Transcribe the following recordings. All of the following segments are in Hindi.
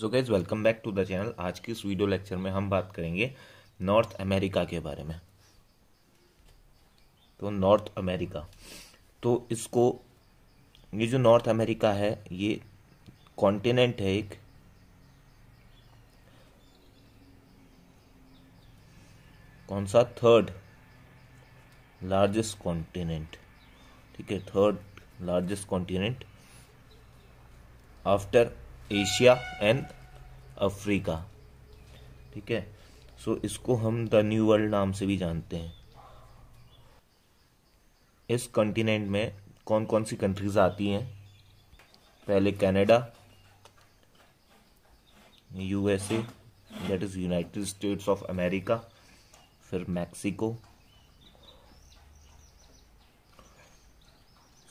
So guys welcome back to the channel आज की इस वीडियो लेक्चर में हम बात करेंगे नॉर्थ अमेरिका के बारे में तो नॉर्थ अमेरिका तो इसको ये जो नॉर्थ अमेरिका है ये कॉन्टिनेंट है एक कौन सा थर्ड लार्जेस्ट कॉन्टिनेंट ठीक है third largest continent after Asia and Africa ठीक है सो so, इसको हम द न्यू वर्ल्ड नाम से भी जानते हैं इस कॉन्टिनेंट में कौन कौन सी कंट्रीज आती हैं पहले Canada USA that is United States of America फिर मैक्सिको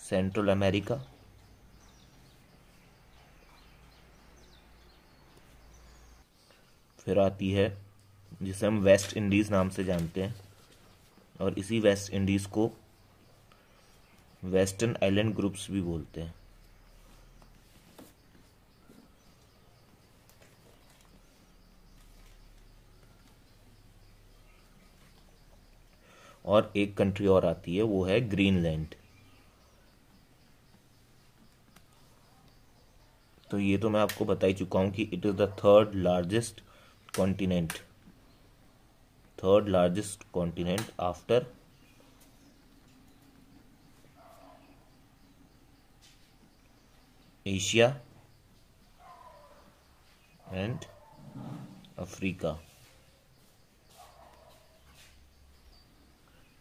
सेंट्रल अमेरिका फिर आती है जिसे हम वेस्ट इंडीज़ नाम से जानते हैं और इसी वेस्ट इंडीज़ को वेस्टर्न आइलैंड ग्रुप्स भी बोलते हैं और एक कंट्री और आती है वो है ग्रीनलैंड तो ये तो मैं आपको बता ही चुका हूं कि it is the third largest continent third largest continent after Asia and Africa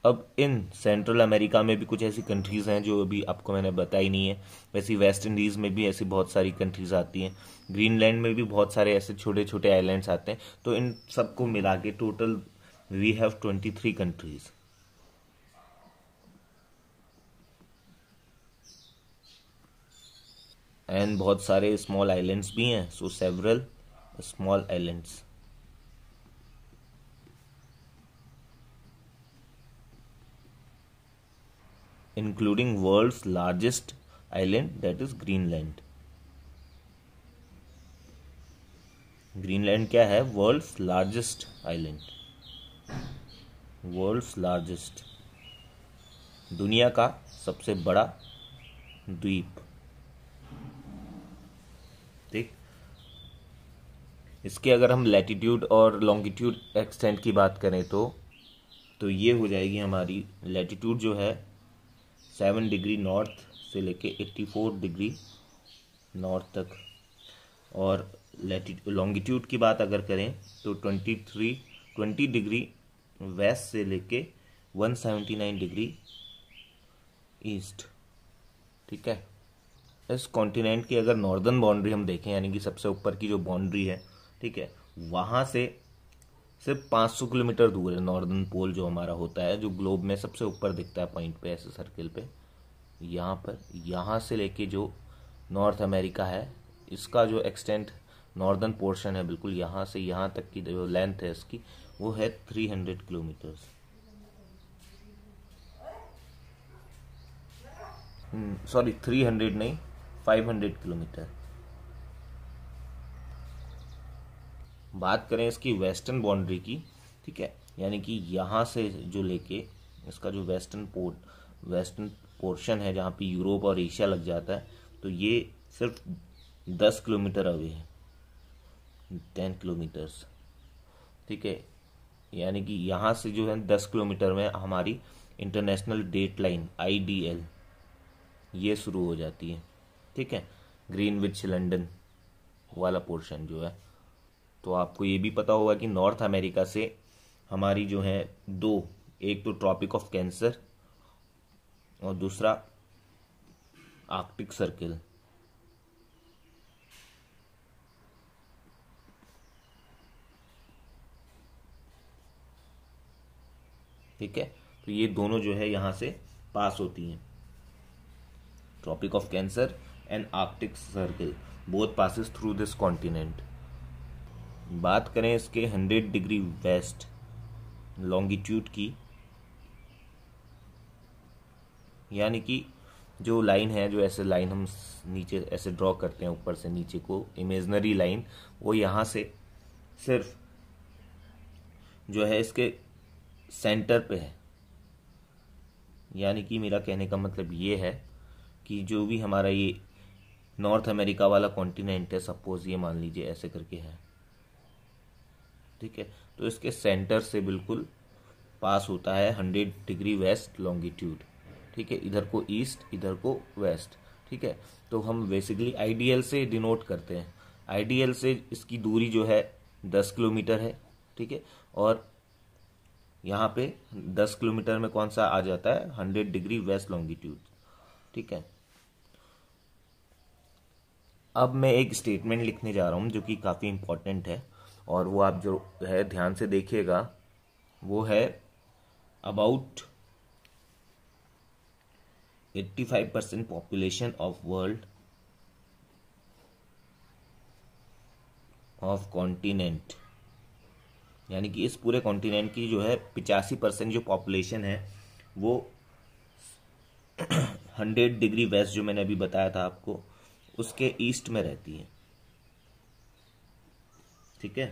अब इन सेंट्रल अमेरिका में भी कुछ ऐसी कंट्रीज़ हैं जो अभी आपको मैंने बताई नहीं है वैसे वेस्ट इंडीज़ में भी ऐसी बहुत सारी कंट्रीज़ आती हैं ग्रीनलैंड में भी बहुत सारे ऐसे छोटे छोटे आइलैंड्स आते हैं तो इन सबको मिला के total we have twenty three countries and बहुत सारे स्मॉल आइलैंड्स भी हैं so several small islands including world's largest island that is Greenland Greenland क्या है world largest island world largest दुनिया का सबसे बड़ा द्वीप ठीक इसके अगर हम लैटिट्यूड और लॉन्गिट्यूड एक्सटेंट की बात करें तो तो ये हो जाएगी हमारी लैटिट्यूड जो है सेवन डिग्री नॉर्थ से लेके फोर डिग्री नॉर्थ तक और लॉन्गिट्यूड की बात अगर करें तो twenty three twenty degree west से लेके नाइन डिग्री ईस्ट ठीक है इस कॉन्टिनेंट की अगर नॉर्दर्न बाउंड्री हम देखें यानी कि सबसे ऊपर की जो बाउंड्री है ठीक है वहाँ से सिर्फ 500 किलोमीटर दूर है नॉर्दर्न पोल जो हमारा होता है जो ग्लोब में सबसे ऊपर दिखता है पॉइंट पे ऐसे सर्किल पे यहाँ पर यहाँ से लेके जो नॉर्थ अमेरिका है इसका जो एक्सटेंट नॉर्दर्न पोर्शन है बिल्कुल यहाँ से यहाँ तक की जो लेंथ है इसकी वो है three hundred kilometres sorry three hundred नहीं फाइव हंड्रेड किलोमीटर बात करें इसकी वेस्टर्न बाउंड्री की ठीक है यानी कि यहाँ से जो लेके इसका जो वेस्टर्न पोर्ट वेस्टर्न पोर्शन है जहाँ पे यूरोप और एशिया लग जाता है तो ये सिर्फ दस किलोमीटर अवे है टेन किलोमीटर्स ठीक है यानी कि यहाँ से जो है दस किलोमीटर में हमारी इंटरनेशनल डेट लाइन आई ये शुरू हो जाती है ठीक है विच लंडन वाला पोर्शन जो है तो आपको ये भी पता होगा कि नॉर्थ अमेरिका से हमारी जो है दो एक तो ट्रॉपिक ऑफ कैंसर और दूसरा आर्कटिक सर्किल ठीक है तो ये दोनों जो है यहां से पास होती हैं Tropic of Cancer and Arctic Circle both passes through this continent बात करें इसके हंड्रेड डिग्री वेस्ट लॉन्गिट्यूड की यानी कि जो लाइन है जो ऐसे लाइन हम नीचे ऐसे ड्रॉ करते हैं ऊपर से नीचे को इमेजनरी लाइन वो यहाँ से सिर्फ जो है इसके सेंटर पे है यानी कि मेरा कहने का मतलब ये है कि जो भी हमारा ये नॉर्थ अमेरिका वाला कॉन्टिनेंट है सपोज ये मान लीजिए ऐसे करके है ठीक है तो इसके सेंटर से बिल्कुल पास होता है हंड्रेड डिग्री वेस्ट लॉन्गिट्यूड ठीक है इधर को ईस्ट इधर को वेस्ट ठीक है तो हम बेसिकली आईडीएल से डिनोट करते हैं आईडीएल से इसकी दूरी जो है दस किलोमीटर है ठीक है और यहाँ पे दस किलोमीटर में कौन सा आ जाता है हंड्रेड डिग्री वेस्ट लॉन्गिट्यूड ठीक है अब मैं एक स्टेटमेंट लिखने जा रहा हूँ जो कि काफ़ी इंपॉर्टेंट है और वो आप जो है ध्यान से देखिएगा वो है about 85 percent population of world of continent यानी कि इस पूरे कॉन्टिनेंट की जो है पिचासी परसेंट जो पॉपुलेशन है वो हंड्रेड डिग्री वेस्ट जो मैंने अभी बताया था आपको उसके ईस्ट में रहती है ठीक है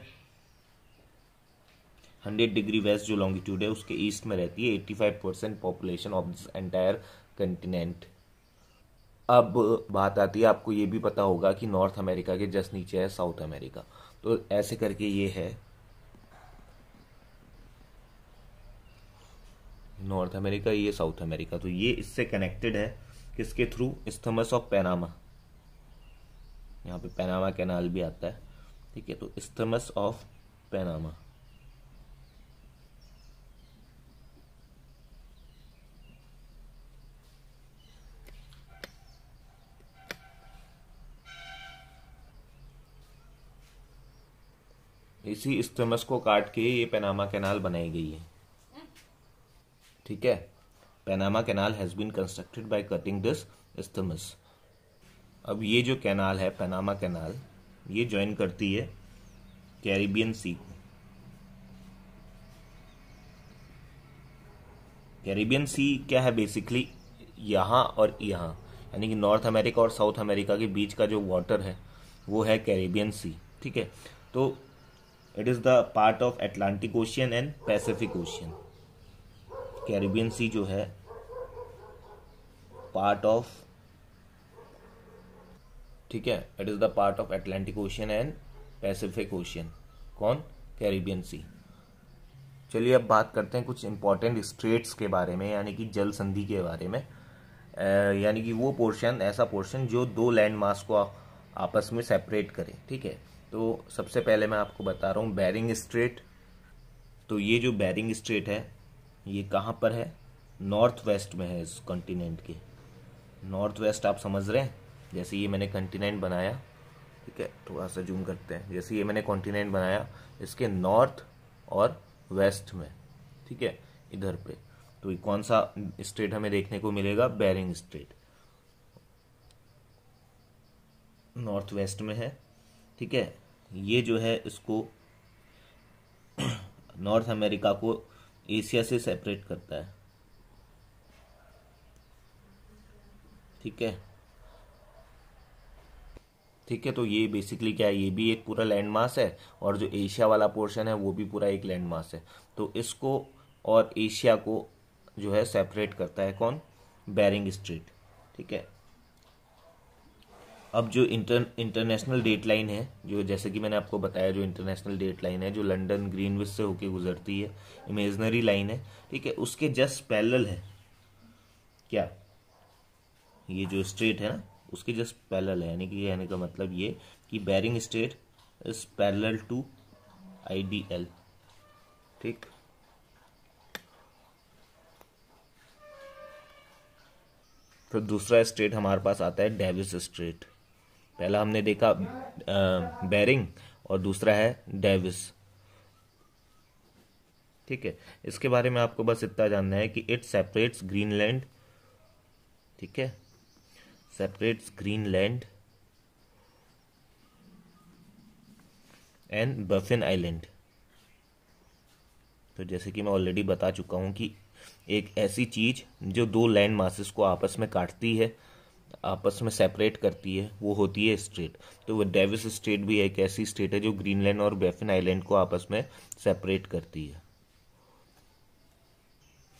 हंड्रेड डिग्री वेस्ट जो लॉन्गिट्यूड है उसके ईस्ट में रहती है eighty five percent population of this entire continent अब बात आती है आपको ये भी पता होगा कि नॉर्थ अमेरिका के जस्ट नीचे है साउथ अमेरिका तो ऐसे करके ये है नॉर्थ अमेरिका ये साउथ अमेरिका तो ये इससे कनेक्टेड है किसके थ्रू इस्थमस ऑफ पैनामा यहाँ पे पैनामा कैनाल भी आता है ठीक है तो इस्तमस ऑफ पैनामा इसी स्थमस को काट के ये पैनामा कैनाल बनाई गई है ठीक है Panama canal has been constructed by cutting this isthmus अब ये जो कैनाल है पैनामा कैनाल ये ज्वाइन करती है कैरिबियन सी को कैरिबियन सी क्या है बेसिकली यहाँ और यहाँ यानी कि नॉर्थ अमेरिका और साउथ अमेरिका के बीच का जो वाटर है वो है कैरिबियन सी ठीक है तो it is the part of Atlantic Ocean and Pacific Ocean Caribbean Sea जो है पार्ट ऑफ ठीक है it is the part of Atlantic Ocean and Pacific ocean कौन कैरिबियन सी चलिए अब बात करते हैं कुछ इंपॉर्टेंट स्ट्रेट्स के बारे में यानी कि जल संधि के बारे में यानी कि वो पोर्शन ऐसा पोर्शन जो दो लैंड मास को आपस में सेपरेट करें ठीक है तो सबसे पहले मैं आपको बता रहा हूँ बैरिंग स्ट्रेट तो ये जो बैरिंग स्ट्रेट है ये कहाँ पर है नॉर्थ वेस्ट में है इस कॉन्टिनेंट के नॉर्थ वेस्ट आप समझ रहे हैं जैसे ये मैंने कंटिनेंट बनाया ठीक है थोड़ा सा जूम करते हैं जैसे ये मैंने कॉन्टिनेंट बनाया इसके नॉर्थ और वेस्ट में ठीक है इधर पे तो ये कौन सा स्टेट हमें देखने को मिलेगा बैरिंग स्टेट नॉर्थ वेस्ट में है ठीक है ये जो है इसको नॉर्थ अमेरिका को एशिया से सेपरेट करता है ठीक है ठीक है तो ये बेसिकली क्या है ये भी एक पूरा लैंड मास है और जो एशिया वाला पोर्शन है वो भी पूरा एक लैंड मास है तो इसको और एशिया को जो है सेपरेट करता है कौन बैरिंग स्ट्रेट ठीक है अब जो इंटर इंटरनेशनल डेट लाइन है जो जैसे कि मैंने आपको बताया जो इंटरनेशनल डेट लाइन है जो लंडन ग्रीनविच से होके गुजरती है इमेजनरी लाइन है ठीक है उसके जस्ट पैरल है क्या ये जो स्ट्रेट है ना उसके जस्ट पैरल है यानी कि कहने का मतलब ये कि Bering Strait is parallel to IDL ठीक तो दूसरा स्टेट हमारे पास आता है डेविस स्ट्रेट पहला हमने देखा बैरिंग और दूसरा है डेविस ठीक है इसके बारे में आपको बस इतना जानना है कि इट सेपरेट्स ग्रीनलैंड ठीक है separates Greenland and Baffin island तो जैसे कि मैं ऑलरेडी बता चुका हूँ कि एक ऐसी चीज जो दो लैंड मासिस को आपस में काटती है आपस में सेपरेट करती है वो होती है स्ट्रेट तो वो डेविस स्टेट भी एक ऐसी स्टेट है जो ग्रीनलैंड और बेफिन आइलैंड को आपस में सेपरेट करती है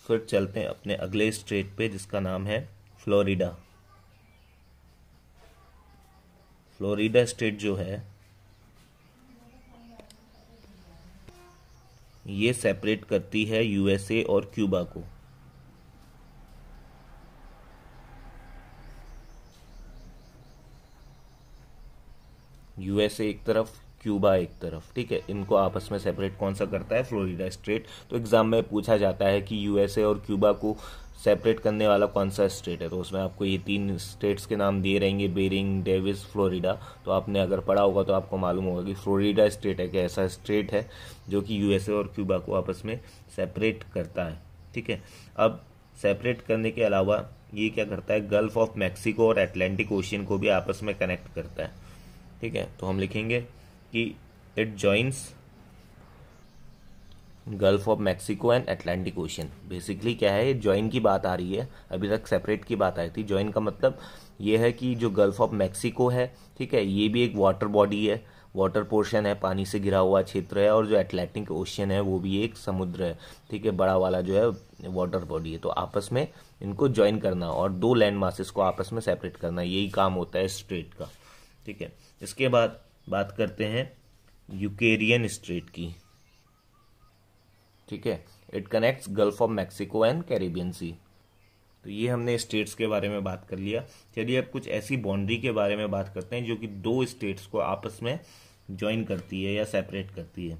फिर चलते हैं अपने अगले स्टेट पे जिसका नाम है फ्लोरिडा फ्लोरिडा स्टेट जो है ये सेपरेट करती है यूएसए और क्यूबा को यूएसए एक तरफ क्यूबा एक तरफ ठीक है इनको आपस में सेपरेट कौन सा करता है फ्लोरिडा स्टेट तो एग्जाम में पूछा जाता है कि यूएसए और क्यूबा को सेपरेट करने वाला कौन सा स्टेट है तो उसमें आपको ये तीन स्टेट्स के नाम दिए रहेंगे बेरिंग डेविस फ्लोरिडा तो आपने अगर पढ़ा होगा तो आपको मालूम होगा कि फ्लोरिडा स्टेट है कि ऐसा स्टेट है जो कि यूएसए और क्यूबा को आपस में सेपरेट करता है ठीक है अब सेपरेट करने के अलावा ये क्या करता है गल्फ ऑफ मैक्सिको और एटलांटिक ओशियन को भी आपस में कनेक्ट करता है ठीक है तो हम लिखेंगे कि it joins Gulf of Mexico and Atlantic Ocean basically क्या है ज्वाइन की बात आ रही है अभी तक सेपरेट की बात आई थी ज्वाइन का मतलब ये है कि जो गल्फ ऑफ मैक्सिको है ठीक है ये भी एक वाटर बॉडी है वाटर पोर्शन है पानी से घिरा हुआ क्षेत्र है और जो एटलांटिक ओशन है वो भी एक समुद्र है ठीक है बड़ा वाला जो है वाटर बॉडी है तो आपस में इनको ज्वाइन करना और दो लैंड मासेस को आपस में सेपरेट करना यही काम होता है स्ट्रेट का ठीक है इसके बाद बात करते हैं यूकेरियन स्ट्रेट की ठीक है it connects Gulf of Mexico and Caribbean Sea तो ये हमने स्टेट्स के बारे में बात कर लिया चलिए अब कुछ ऐसी बाउंड्री के बारे में बात करते हैं जो कि दो स्टेट्स को आपस में ज्वाइन करती है या सेपरेट करती है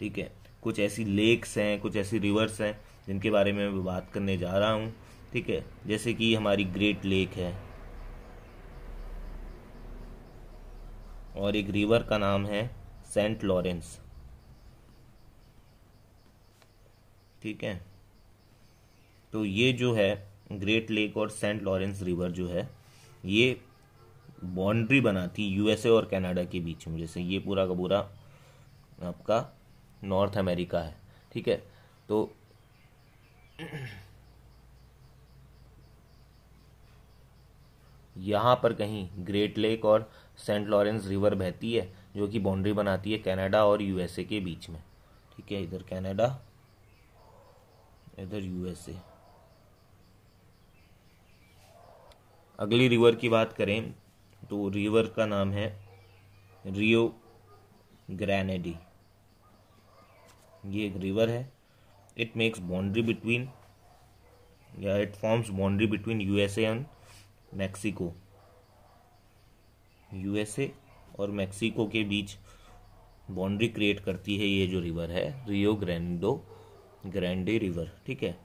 ठीक है कुछ ऐसी लेक्स हैं कुछ ऐसी रिवर्स हैं जिनके बारे में मैं बात करने जा रहा हूँ ठीक है जैसे कि हमारी ग्रेट लेक है और एक रिवर का नाम है सेंट लॉरेंस ठीक है तो ये जो है ग्रेट लेक और सेंट लॉरेंस रिवर जो है ये बाउंड्री बनाती यूएसए और कनाडा के बीच में जैसे ये पूरा का पूरा आपका नॉर्थ अमेरिका है ठीक है तो यहां पर कहीं ग्रेट लेक और सेंट लॉरेंस रिवर बहती है जो कि बाउंड्री बनाती है कनाडा और यूएसए के बीच में ठीक है इधर कनाडा इधर यूएसए अगली रिवर की बात करें तो रिवर का नाम है रियो ग्रैनेडी ये एक रिवर है इट मेक्स बाउंड्री बिटवीन या it forms boundary between USA and Mexico USA और मैक्सिको के बीच बाउंड्री क्रिएट करती है ये जो रिवर है रियो ग्रैंडो ग्रैंडे रिवर ठीक है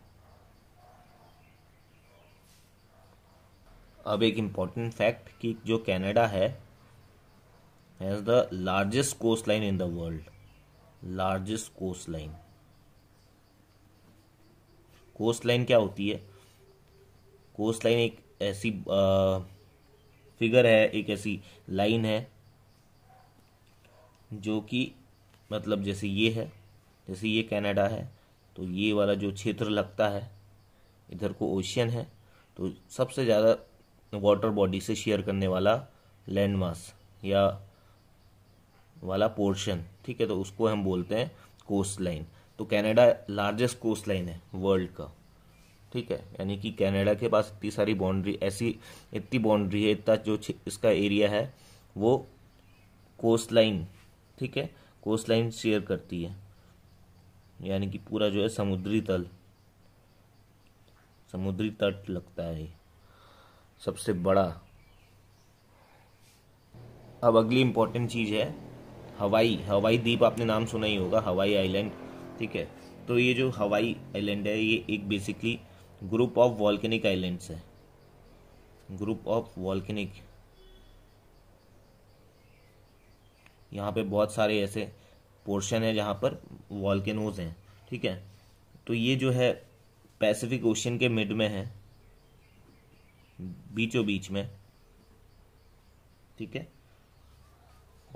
अब एक इम्पॉर्टेंट फैक्ट कि जो कनाडा है has the largest coast line in the world largest coast line coast line क्या होती है कोस्ट लाइन एक ऐसी आ, फिगर है एक ऐसी लाइन है जो कि मतलब जैसे ये है जैसे ये कनाडा है तो ये वाला जो क्षेत्र लगता है इधर को ओशियन है तो सबसे ज़्यादा वाटर बॉडी से शेयर करने वाला लैंड मास या वाला पोर्शन ठीक है तो उसको हम बोलते हैं कोस्ट लाइन तो कनाडा लार्जेस्ट कोस्ट लाइन है वर्ल्ड का ठीक है यानी कि कनाडा के पास इतनी सारी बाउंड्री ऐसी इतनी बाउंड्री है इतना जो इसका एरिया है वो कोस्ट लाइन ठीक है कोस्ट लाइन शेयर करती है यानी कि पूरा जो है समुद्री तल समुद्री तट लगता है सबसे बड़ा अब अगली इंपॉर्टेंट चीज़ है हवाई हवाई द्वीप आपने नाम सुना ही होगा हवाई आइलैंड ठीक है तो ये जो हवाई आइलैंड है ये एक basically group of volcanic islands है ग्रुप ऑफ वॉल्केनिक यहाँ पे बहुत सारे ऐसे पोर्शन है जहाँ पर वॉल्केनोज हैं ठीक है तो ये जो है पैसिफिक ओशन के मिड में है बीचों बीच में ठीक है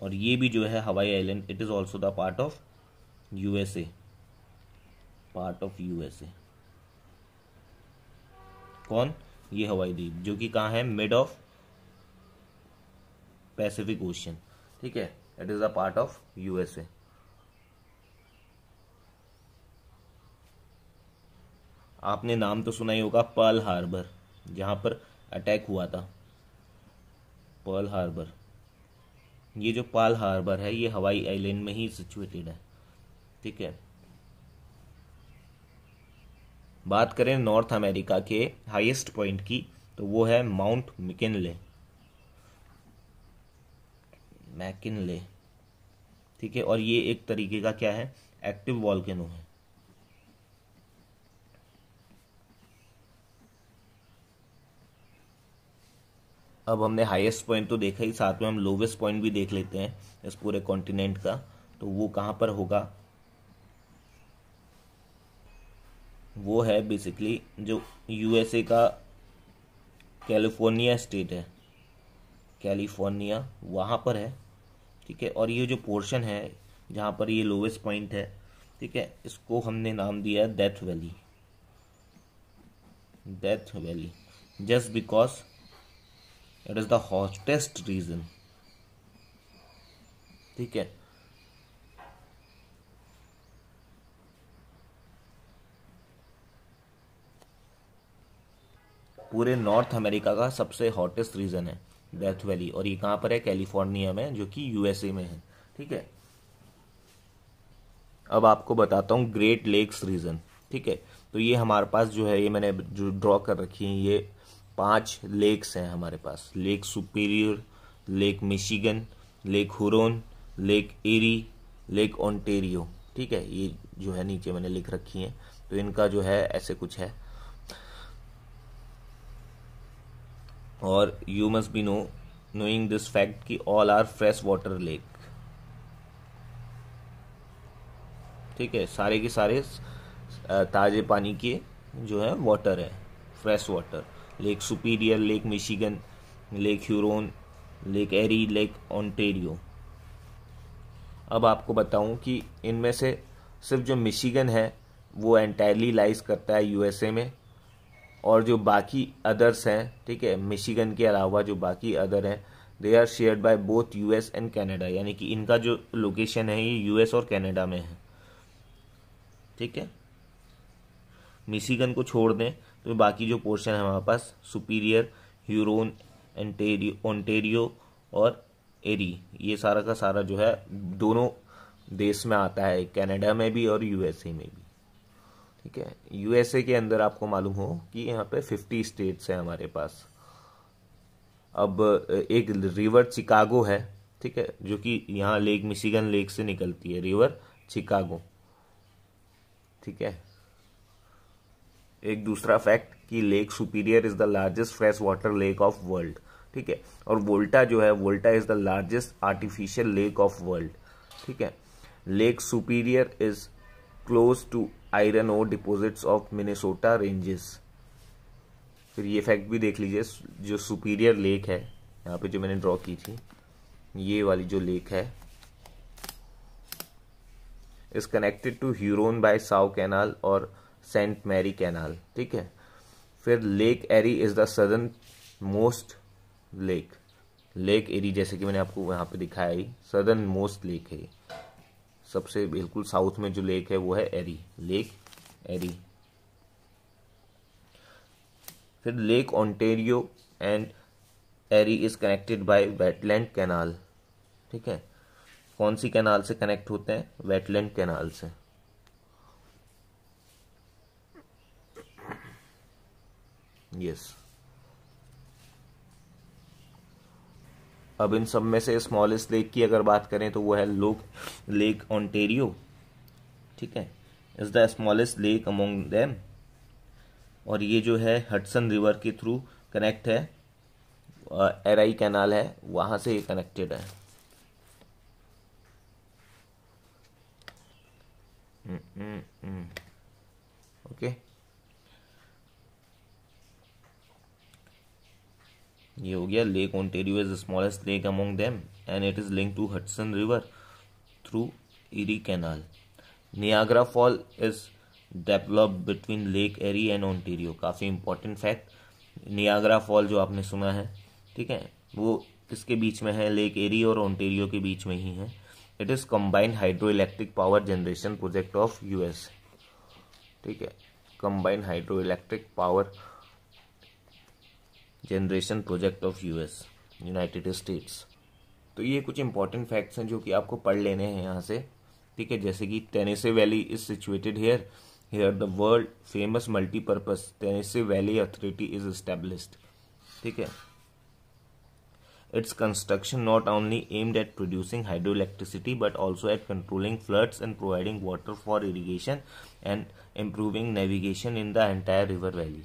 और ये भी जो है Hawaii island it is also the part of USA part of USA कौन ये हवाई द्वीप जो कि कहाँ है मिड ऑफ पैसिफिक ओशियन ठीक है it is a part of USA आपने नाम तो सुना ही होगा पर्ल हार्बर जहां पर अटैक हुआ था पर्ल हार्बर ये जो पर्ल हार्बर है ये हवाई आइलैंड में ही सिचुएटेड है ठीक है बात करें नॉर्थ अमेरिका के हाईएस्ट पॉइंट की तो वो है माउंट मिकिनले मैकिनले ठीक है और ये एक तरीके का क्या है एक्टिव वॉल्केनो है अब हमने हाईएस्ट पॉइंट तो देखा ही साथ में हम लोवेस्ट पॉइंट भी देख लेते हैं इस पूरे कॉन्टिनेंट का तो वो कहां पर होगा वो है बेसिकली जो यूएसए का कैलिफोर्निया स्टेट है कैलिफोर्निया वहाँ पर है ठीक है और ये जो पोर्शन है जहाँ पर ये लोवेस्ट पॉइंट है ठीक है इसको हमने नाम दिया है Death Valley Death Valley just because it is the hottest region ठीक है पूरे नॉर्थ अमेरिका का सबसे हॉटेस्ट रीजन है डेथ वैली और ये कहां पर है कैलिफोर्निया में जो कि यूएसए में है ठीक है अब आपको बताता हूं ग्रेट लेक्स रीजन ठीक है तो ये हमारे पास जो है ये मैंने जो ड्रॉ कर रखी है ये पांच लेक्स हैं हमारे पास Lake Superior Lake Michigan Lake Huron Lake Erie Lake Ontario ठीक है ये जो है नीचे मैंने लिख रखी है तो इनका जो है ऐसे कुछ है और you must be know knowing this fact कि all are fresh water lake ठीक है सारे के सारे ताज़े पानी के जो है वाटर है fresh water Lake Superior Lake Michigan Lake Huron Lake Erie Lake Ontario अब आपको बताऊं कि इनमें से सिर्फ जो मिशिगन है वो एंटायरली लाइज करता है यूएसए में और जो बाकी अदर्स हैं ठीक है मिशिगन के अलावा जो बाकी अदर हैं they are share by both US and Canada यानी कि इनका जो लोकेशन है ये यूएस और कनाडा में है ठीक है मिशिगन को छोड़ दें तो बाकी जो पोर्शन है हमारे पास सुपीरियर ह्यूरोन एंटेरियो ओंटेरियो और एरी ये सारा का सारा जो है दोनों देश में आता है कनाडा में भी और यूएसए में भी ठीक है यूएसए के अंदर आपको मालूम हो कि यहाँ पे फिफ्टी स्टेट्स हैं हमारे पास अब एक रिवर चिकागो है ठीक है जो कि यहाँ लेक मिशिगन लेक से निकलती है रिवर चिकागो ठीक है एक दूसरा फैक्ट कि Lake Superior is the largest fresh water lake of world ठीक है और वोल्टा जो है Volta is the largest artificial lake of world ठीक है Lake Superior is close to iron ore deposits of Minnesota ranges फिर ये फैक्ट भी देख लीजिए जो सुपीरियर लेक है यहाँ पे जो मैंने ड्रॉ की थी ये वाली जो लेक है is connected to Huron by साउ कैनाल और सेंट मैरी कैनाल ठीक है फिर Lake Erie is the southern most lake Lake Erie जैसे कि मैंने आपको यहाँ पे दिखाया ही सदर्न मोस्ट लेक है सबसे बिल्कुल साउथ में जो लेक है वो है एरी लेक एरी फिर Lake Ontario and Erie is connected by Welland canal ठीक है कौन सी कैनाल से कनेक्ट होते हैं वेटलैंड कैनाल से यस yes. अब इन सब में से स्मॉलेस्ट लेक की अगर बात करें तो वो है लोक लेक ऑन्टेरियो ठीक है is the smallest lake among them और ये जो है हटसन रिवर के थ्रू कनेक्ट है एराई कैनाल है वहां से ये कनेक्टेड है ओके हम्म, हम्म, हम्म। okay. ये हो गया Lake Ontario is the smallest lake among them and it is link to Hudson River through Erie canal Niagara fall is develop between Lake Erie and Ontario काफ़ी इंपॉर्टेंट फैक्ट नियाग्रा फॉल जो आपने सुना है ठीक है वो किसके बीच में है लेक एरी और ओंटेरियो के बीच में ही है it is combined hydro electric power generation project of US ठीक है combined hydro electric power generation project of US United States तो ये कुछ इंपॉर्टेंट फैक्ट्स हैं जो कि आपको पढ़ लेने हैं यहाँ से ठीक है जैसे कि Tennessee Valley is situated here here the world famous multipurpose Tennessee Valley Authority is establish ठीक है its construction not only aimed at producing hydro electricity but also at controlling floods and providing water for irrigation and improving navigation in the entire river valley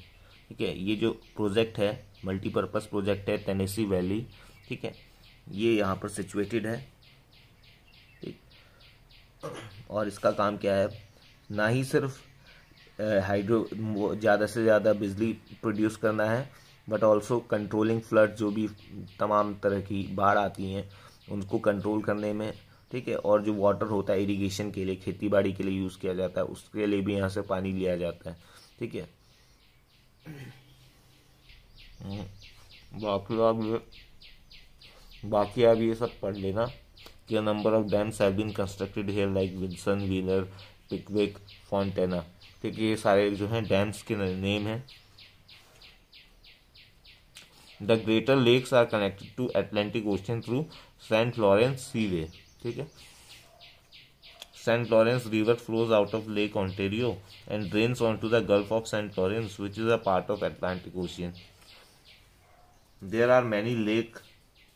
ठीक है ये जो प्रोजेक्ट है मल्टीपर्पज़ प्रोजेक्ट है टेनेसी वैली ठीक है ये यहाँ पर सिचुएटेड है ठीक और इसका काम क्या है ना ही सिर्फ हाइड्रो ज़्यादा से ज़्यादा बिजली प्रोड्यूस करना है बट ऑल्सो कंट्रोलिंग फ्लड जो भी तमाम तरह की बाढ़ आती हैं उनको कंट्रोल करने में ठीक है और जो वाटर होता है इरिगेशन के लिए खेती बाड़ी के लिए यूज़ किया जाता है उसके लिए भी यहाँ से पानी लिया जाता है ठीक है हम्म। बाकी आप ये बाकी आप ये सब पढ़ लेना कि number of dams have been constructed here like Wilson Wheeler Pickwick Fontana ठीक है ये सारे जो हैं डैम्स के नेम हैं the greater lakes are connected to Atlantic Ocean through Saint Lawrence Seaway ठीक है Saint Lawrence River flows out of Lake Ontario and drains on to the Gulf of Saint Lawrence which is a part of Atlantic Ocean There are many lake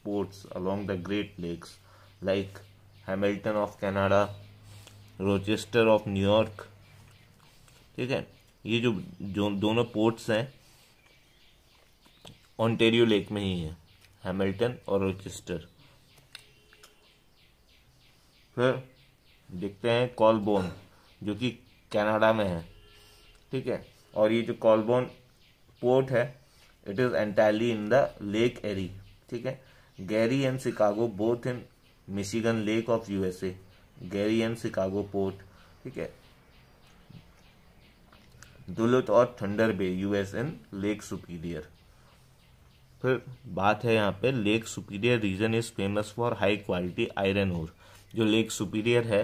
ports along the Great Lakes like Hamilton of Canada, Rochester of New York ठीक है ये जो जो दोनों पोर्ट्स हैं ऑन्टेरियो लेक में ही है हैमिल्टन और रोचेस्टर फिर देखते हैं कॉलबोन जो कि कनाडा में है ठीक है और ये जो कॉलबोन पोर्ट है it is entirely in the Lake Erie ठीक है Gary and Chicago both in Michigan lake of USA Gary and Chicago port ठीक है दुलुत और Thunder Bay US in Lake Superior फिर बात है यहाँ पे Lake Superior region is famous for high quality iron और जो लेक सुपीरियर है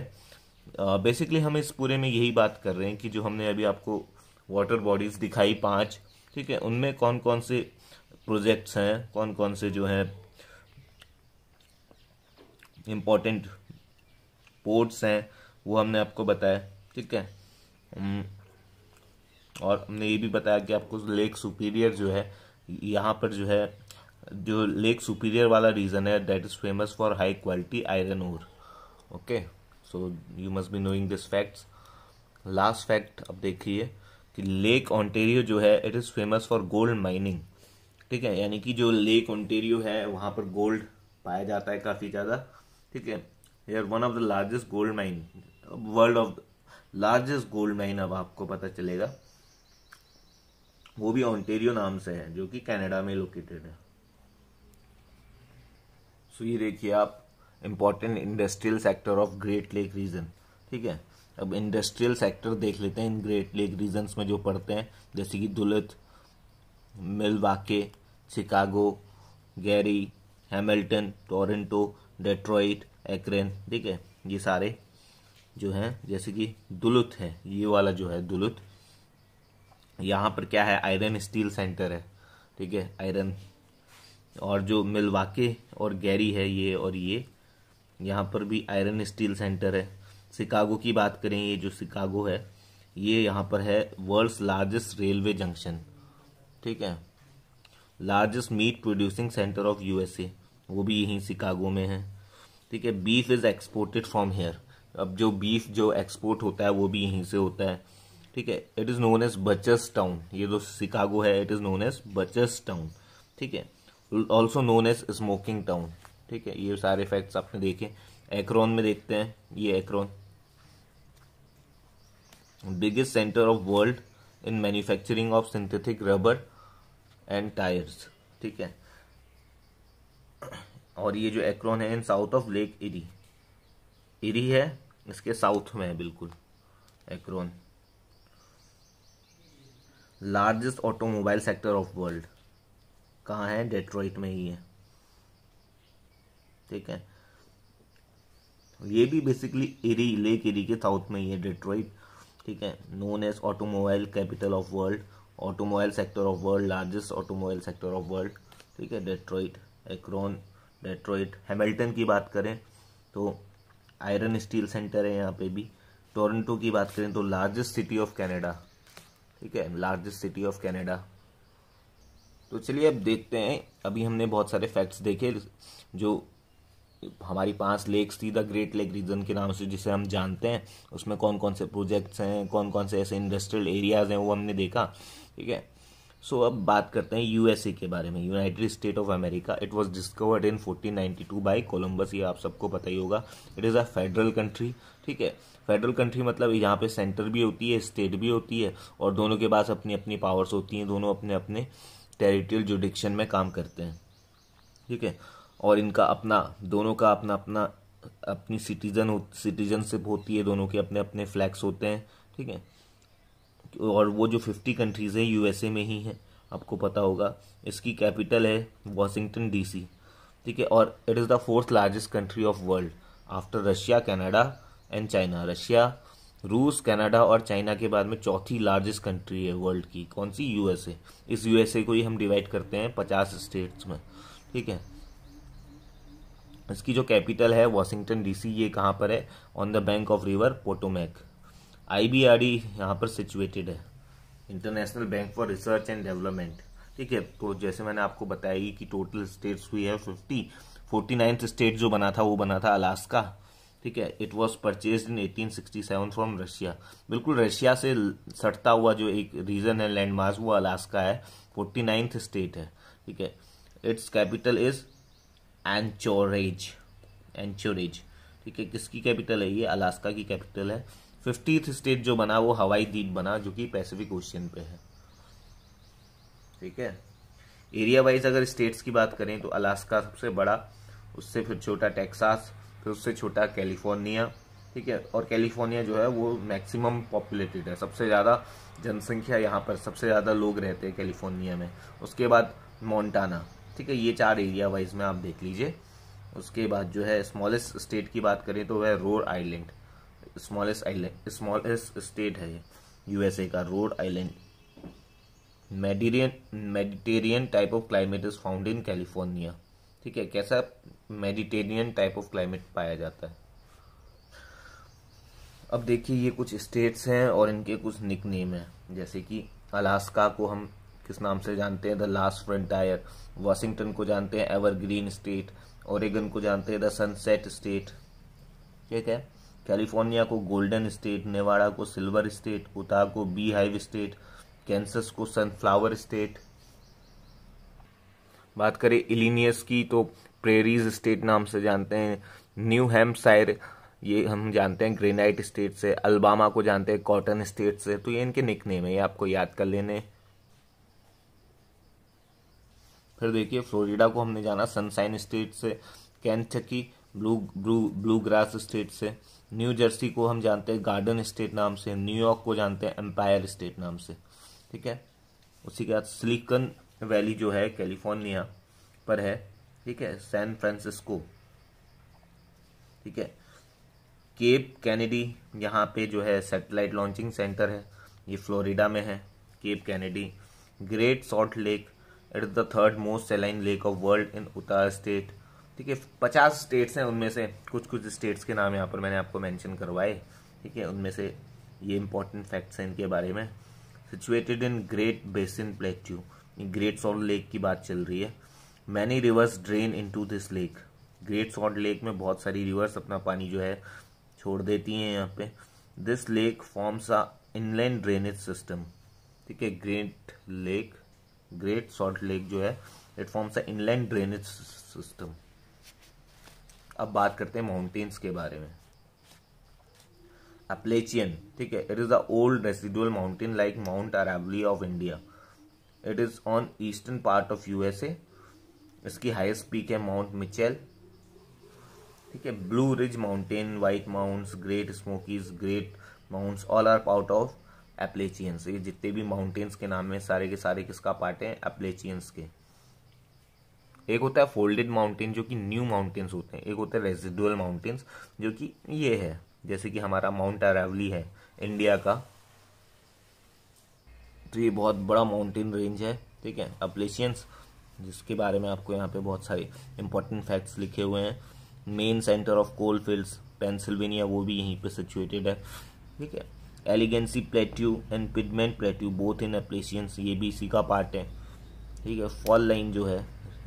बेसिकली uh, हम इस पूरे में यही बात कर रहे हैं कि जो हमने अभी आपको वाटर बॉडीज दिखाई पांच ठीक है उनमें कौन कौन से प्रोजेक्ट्स हैं कौन कौन से जो हैं इम्पोर्टेंट पोर्ट्स हैं वो हमने आपको बताया ठीक है और हमने ये भी बताया कि आपको लेक सुपीरियर जो है यहाँ पर जो है जो लेक सुपीरियर वाला रीजन है that is famous for high quality iron ore okay so you must be knowing this facts last fact अब देखिए कि लेक ऑन्टेरियो जो है it is famous for gold mining ठीक है यानी कि जो लेक ऑन्टेरियो है वहाँ पर गोल्ड पाया जाता है काफ़ी ज़्यादा ठीक है यार one of the largest gold mine world of largest gold mine अब आपको पता चलेगा वो भी ऑन्टेरियो नाम से है जो कि कनाडा में लोकेटेड है सो ये देखिए आप important industrial sector of Great Lake region ठीक है अब इंडस्ट्रियल सेक्टर देख लेते हैं इन ग्रेट लेक रीजन्स में जो पढ़ते हैं जैसे कि Duluth Milwaukee Chicago Gary Hamilton Toronto Detroit Akron ठीक है ये सारे जो हैं जैसे कि दुलुत है ये वाला जो है दुलुत यहाँ पर क्या है आयरन स्टील सेंटर है ठीक है आयरन और जो मिलवाके और गैरी है ये और ये यहाँ पर भी आयरन स्टील सेंटर है शिकागो की बात करें ये जो शिकागो है ये यहाँ पर है वर्ल्ड्स लार्जेस्ट रेलवे जंक्शन ठीक है largest meat producing center of USA वो भी यहीं शिकागो में है ठीक है beef is exported from here अब जो बीफ जो एक्सपोर्ट होता है वो भी यहीं से होता है ठीक है it is known as butchers town ये जो शिकागो है it is known as butchers town ठीक है also known as smoking town ठीक है ये सारे फैक्ट्स आपने देखे एक्रोन में देखते हैं ये Akron biggest center of world in manufacturing of synthetic rubber and tires ठीक है और ये जो एक्रोन है इन साउथ ऑफ लेक इरी इरी है इसके साउथ में है बिल्कुल Akron largest automobile sector of world कहा है डेट्रॉइट में ही है ठीक है ये भी बेसिकली इरी लेक इरी के साउथ में ही है डेट्रॉइट ठीक है known as automobile capital of world automobile sector of world largest automobile sector of world ठीक है डेट्रॉइट एक्रोन डेट्रॉइट हैमिल्टन की बात करें तो आयरन स्टील सेंटर है यहाँ पे भी टोरंटो की बात करें तो लार्जेस्ट सिटी ऑफ कैनेडा ठीक है लार्जेस्ट सिटी ऑफ कैनेडा तो चलिए अब देखते हैं अभी हमने बहुत सारे फैक्ट्स देखे जो हमारी पांच लेक्स थी द ग्रेट लेक रीजन के नाम से जिसे हम जानते हैं उसमें कौन कौन से प्रोजेक्ट्स हैं कौन कौन से ऐसे इंडस्ट्रियल एरियाज़ हैं वो हमने देखा ठीक है सो अब बात करते हैं यूएसए के बारे में United State of America it was discovered in fourteen ninety two by Columbus ये आप सबको पता ही होगा it is a federal country ठीक है फेडरल कंट्री मतलब यहाँ पे सेंटर भी होती है स्टेट भी होती है और दोनों के पास अपनी अपनी पावर्स होती हैं दोनों अपने अपने टेरिटोरियल जुडिक्शन में काम करते हैं ठीक है और इनका अपना दोनों का अपना अपना अपनी सिटीजन हो, सिटीजनशिप होती है दोनों के अपने अपने फ्लैग्स होते हैं ठीक है और वो जो फिफ्टी कंट्रीज़ हैं यूएसए में ही हैं आपको पता होगा इसकी कैपिटल है वॉशिंगटन डीसी ठीक है और it is the fourth largest country of world after Russia Canada and China Russia रूस कनाडा और चाइना के बाद में चौथी लार्जेस्ट कंट्री है वर्ल्ड की कौन सी यूएसए इस यूएसए को ही हम डिवाइड करते हैं पचास स्टेट्स में ठीक है इसकी जो कैपिटल है वॉशिंगटन डीसी ये कहाँ पर है on the bank of river Potomac IBRD यहाँ पर सिचुएटेड है International Bank for Research and Development ठीक है तो जैसे मैंने आपको बताया कि टोटल स्टेट्स हुई है फिफ्टी फोर्टी नाइन्थ स्टेट जो बना था वो बना था अलास्का ठीक है it was purchase in 1867 from Russia बिल्कुल रशिया से सटता हुआ जो एक रीजन है लैंडमार्क वो अलास्का है फोर्टी नाइन्थ स्टेट है ठीक है its capital is Anchorage Anchorage ठीक है किसकी कैपिटल है ये अलास्का की कैपिटल है फिफ्टीथ स्टेट जो बना वो हवाई द्वीप बना जो कि पैसिफिक ओशियन पे है ठीक है एरिया वाइज अगर स्टेट्स की बात करें तो अलास्का सबसे बड़ा उससे फिर छोटा टेक्सास फिर उससे छोटा कैलिफोर्निया ठीक है और कैलिफोर्निया जो है वो मैक्सिमम पॉपुलेटेड है सबसे ज़्यादा जनसंख्या यहाँ पर सबसे ज़्यादा लोग रहते हैं कैलिफोर्निया में उसके बाद मोन्टाना ठीक है ये चार एरिया वाइज में आप देख लीजिए उसके बाद जो है स्मॉलेस्ट स्टेट की बात करें तो वह Rhode Island smallest island smallest state है यूएसए का Rhode Island Mediterranean Mediterranean type of climate is found in California ठीक है कैसा मेडिटेरियन टाइप ऑफ क्लाइमेट पाया जाता है अब देखिए ये कुछ स्टेट्स हैं और इनके कुछ निक नेम है जैसे कि अलास्का को हम किस नाम से जानते हैं द लास्ट फ्रंटायर वाशिंगटन को जानते हैं एवरग्रीन स्टेट ओरेगन को जानते हैं द सनसेट स्टेट ठीक है कैलिफोर्निया को गोल्डन स्टेट नेवाड़ा को सिल्वर स्टेट उताह को बी हाइव स्टेट कैंसस को सनफ्लावर स्टेट बात करें इलिनियस की तो प्रेरीज स्टेट नाम से जानते हैं न्यू हेम्पसायर ये हम जानते हैं ग्रेनाइट स्टेट से अल्बामा को जानते हैं कॉटन स्टेट से तो ये इनके निकनेम है ये आपको याद कर लेने फिर देखिए फ्लोरिडा को हमने जाना सनसाइन स्टेट से Kentucky blue blue blue grass state से न्यू जर्सी को हम जानते हैं गार्डन स्टेट नाम से न्यूयॉर्क को जानते हैं एम्पायर स्टेट नाम से ठीक है उसी के बाद सिलिकन वैली जो है कैलिफोर्निया पर है ठीक है सैन फ्रांसिस्को ठीक है केप कैनेडी यहाँ पे जो है सेटेलाइट लॉन्चिंग सेंटर है ये फ्लोरिडा में है Cape Kennedy Great Salt Lake it is the third most saline lake of world in Utah state ठीक है पचास स्टेट्स हैं उनमें से कुछ कुछ स्टेट्स के नाम यहाँ पर मैंने आपको मैंशन करवाए ठीक है उनमें से ये इंपॉर्टेंट फैक्ट्स हैं इनके बारे में situated in Great Basin plateau Great Salt Lake की बात चल रही है many rivers drain into this lake Great Salt Lake में बहुत सारी रिवर्स अपना पानी जो है छोड़ देती हैं यहाँ पे this lake forms a inland drainage system ठीक है Great Lake Great Salt Lake जो है it forms a inland drainage system अब बात करते हैं माउंटेन्स के बारे में अपलेचियन ठीक है it is the old residual mountain like mount Aravalli of India it is on eastern part of USA इसकी हाईएस्ट पीक है माउंट मिचेल ठीक है Blue Ridge Mountain White Mounts Great Smokies Great Mounts all are part of Appalachians ये जितने भी माउंटेन्स के नाम है सारे के सारे किसका पार्ट है एप्लेचियंस के एक होता है फोल्डेड माउंटेन जो कि न्यू माउंटेन्स होते हैं एक होता है रेजिडुअल माउंटेन्स जो कि ये है जैसे कि हमारा माउंट अरावली है इंडिया का तो ये बहुत बड़ा माउंटेन रेंज है ठीक है अपलेशियंस जिसके बारे में आपको यहाँ पे बहुत सारे इंपॉर्टेंट फैक्ट्स लिखे हुए हैं main center of coal field Pennsylvania वो भी यहीं पे सिचुएटेड है ठीक है Allegheny plateau and Piedmont plateau both in Appalachians ये भी इसी का पार्ट है ठीक है फॉल लाइन जो है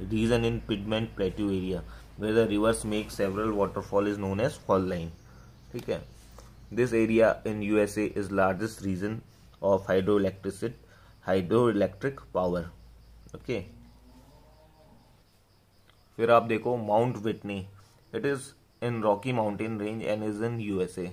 region in piedmont plateau area where the rivers make several waterfall is known as fall line ठीक है this area in U S A is largest region of hydro electricity hydro electric power okay फिर आप देखो mount Whitney it is in Rocky mountain range and is in U S A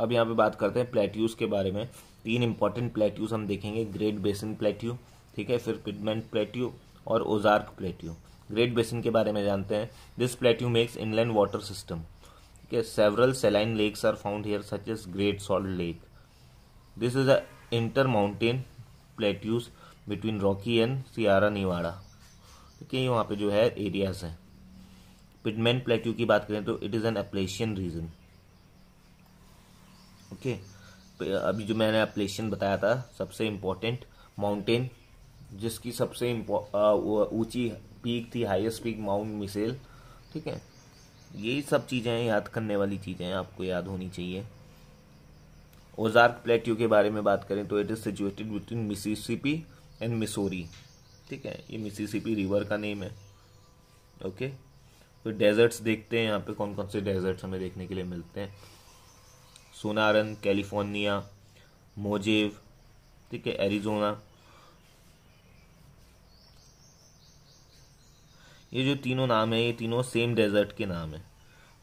अब यहाँ पे बात करते हैं प्लेट्यूज के बारे में तीन इंपॉर्टेंट प्लेट्यूज हम देखेंगे ग्रेट बेसिन प्लेट्यू ठीक है फिर पिडमेंट प्लेट्यू और ओजार्क प्लेट्यू ग्रेट बेसिन के बारे में जानते हैं this plateau makes inland water system ठीक है several saline lakes are found here such as Great Salt Lake this is a inter mountain plateaus between Rocky and Sierra Nevada ठीक है ये वहाँ पे जो है एरियाज हैं पिडमेंट प्लेट्यू की बात करें तो it is an Appalachian region okay अभी जो मैंने अपलेशन बताया था सबसे इम्पोर्टेंट माउंटेन जिसकी सबसे ऊंची पीक थी हाईएस्ट पीक माउंट मिसेल ठीक है यही सब चीज़ें हैं याद करने वाली चीज़ें हैं आपको याद होनी चाहिए ओजार्क प्लेट्यू के बारे में बात करें तो it is situated between Mississippi and Missouri ठीक है ये मिसिसिपी रिवर का नेम है ओके तो डेजर्ट्स देखते हैं यहाँ पे कौन कौन से डेजर्ट्स हमें देखने के लिए मिलते हैं सोनारन कैलिफोर्निया मोजेव ठीक है एरिजोना ये जो तीनों नाम है ये तीनों सेम डेजर्ट के नाम है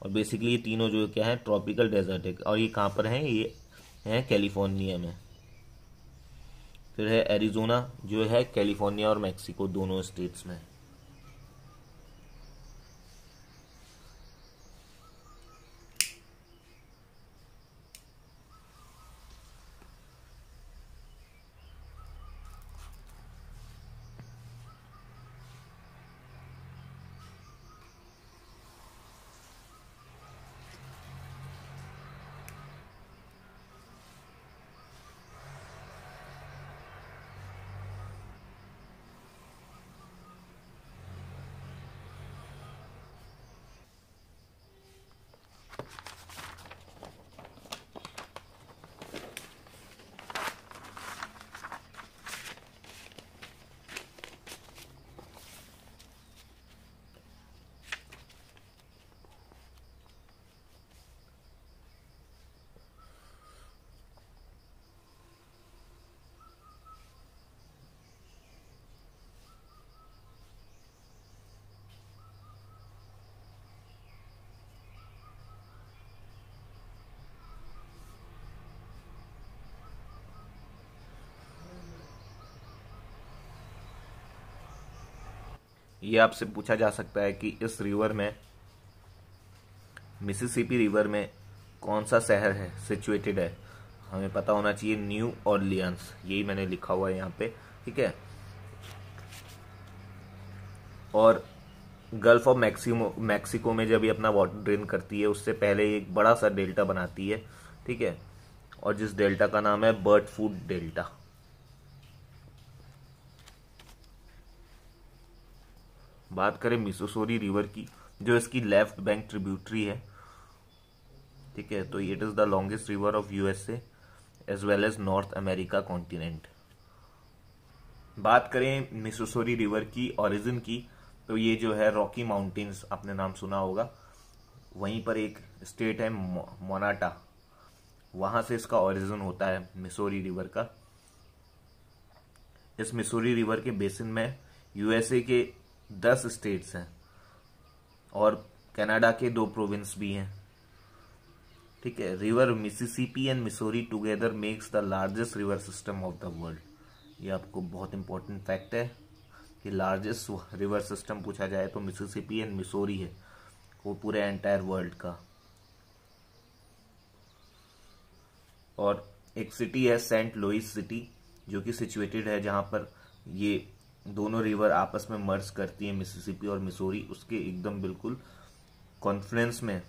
और बेसिकली ये तीनों जो क्या है ट्रॉपिकल डेजर्ट है और ये कहाँ पर है ये है कैलिफोर्निया में फिर है एरिजोना जो है कैलिफोर्निया और मैक्सिको दोनों स्टेट्स में ये आपसे पूछा जा सकता है कि इस रिवर में मिसिसिपी रिवर में कौन सा शहर है सिचुएटेड है हमें पता होना चाहिए न्यू ऑर्लियंस यही मैंने लिखा हुआ है यहाँ पे ठीक है और गल्फ ऑफ मैक्सिमो मैक्सिको में जब ये अपना वाटर ड्रेन करती है उससे पहले एक बड़ा सा डेल्टा बनाती है ठीक है और जिस डेल्टा का नाम है बर्ड फूड डेल्टा बात करें मिसोसोरी रिवर की जो इसकी लेफ्ट बैंक ट्रिब्यूटरी है ठीक है तो it is the longest river of USA as well as North America continent बात करें मिसोसोरी रिवर की ओरिजिन की तो ये जो है रॉकी माउंटेन्स आपने नाम सुना होगा वहीं पर एक स्टेट है मोनाटा वहां से इसका ओरिजिन होता है मिसोरी रिवर का इस मिसोरी रिवर के बेसिन में यूएसए के दस स्टेट्स हैं और कनाडा के दो प्रोविंस भी हैं ठीक है river Mississippi and Missouri together makes the largest river system of the world ये आपको बहुत इंपॉर्टेंट फैक्ट है कि लार्जेस्ट रिवर सिस्टम पूछा जाए तो मिसिसिपी एंड मिसोरी है वो पूरे एंटायर वर्ल्ड का और एक सिटी है सेंट लुइस सिटी जो कि सिचुएटेड है जहाँ पर ये दोनों रिवर आपस में मर्ज करती है मिसिसिपी और मिसोरी उसके एकदम बिल्कुल कॉन्फ्रेंस में